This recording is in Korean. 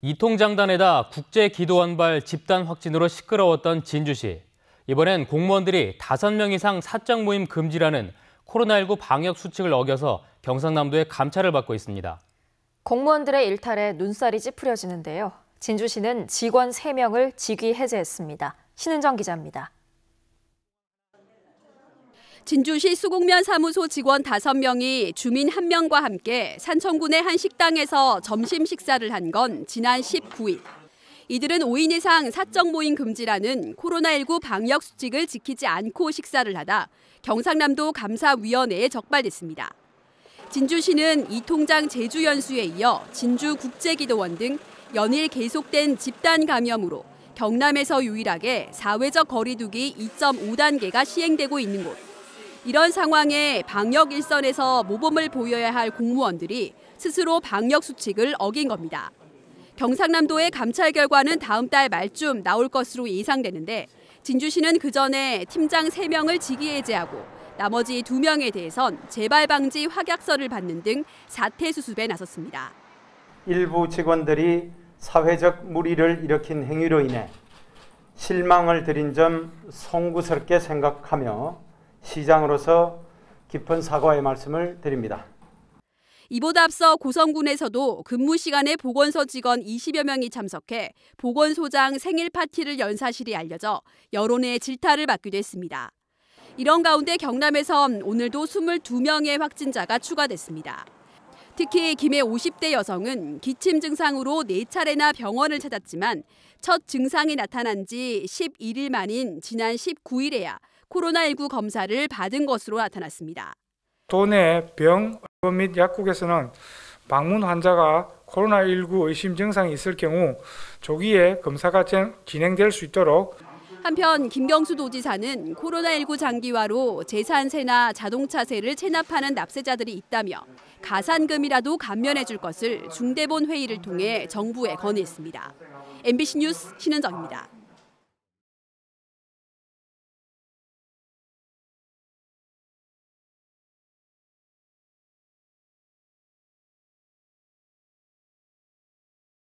이통장단에다 국제 기도원발 집단 확진으로 시끄러웠던 진주시. 이번엔 공무원들이 5명 이상 사적 모임 금지라는 코로나19 방역 수칙을 어겨서 경상남도에 감찰을 받고 있습니다. 공무원들의 일탈에 눈살이 찌푸려지는데요. 진주시는 직원 3명을 직위 해제했습니다. 신은정 기자입니다. 진주시 수곡면 사무소 직원 5명이 주민 1명과 함께 산천군의 한 식당에서 점심 식사를 한 건 지난 19일. 이들은 5인 이상 사적 모임 금지라는 코로나19 방역 수칙을 지키지 않고 식사를 하다 경상남도 감사위원회에 적발됐습니다. 진주시는 이통장 제주 연수에 이어 진주 국제기도원 등 연일 계속된 집단 감염으로 경남에서 유일하게 사회적 거리두기 2.5단계가 시행되고 있는 곳. 이런 상황에 방역 일선에서 모범을 보여야 할 공무원들이 스스로 방역 수칙을 어긴 겁니다. 경상남도의 감찰 결과는 다음 달 말쯤 나올 것으로 예상되는데 진주시는 그 전에 팀장 3명을 직위해제하고 나머지 2명에 대해선 재발 방지 확약서를 받는 등 사태 수습에 나섰습니다. 일부 직원들이 사회적 무리를 일으킨 행위로 인해 실망을 드린 점 송구스럽게 생각하며 시장으로서 깊은 사과의 말씀을 드립니다. 이보다 앞서 고성군에서도 근무 시간에 보건소 직원 20여 명이 참석해 보건소장 생일 파티를 연 사실이 알려져 여론의 질타를 받기도 했습니다. 이런 가운데 경남에선 오늘도 22명의 확진자가 추가됐습니다. 특히 김해 50대 여성은 기침 증상으로 4차례나 병원을 찾았지만 첫 증상이 나타난 지 11일 만인 지난 19일에야 코로나19 검사를 받은 것으로 나타났습니다. 도내 병, 및 약국에서는 방문 환자가 코로나19 의심 증상이 있을 경우 조기에 검사가 진행될 수 있도록 한편 김경수 도지사는 코로나19 장기화로 재산세나 자동차세를 체납하는 납세자들이 있다며 가산금이라도 감면해 줄 것을 중대본 회의를 통해 정부에 건의했습니다. MBC 뉴스 신은정입니다.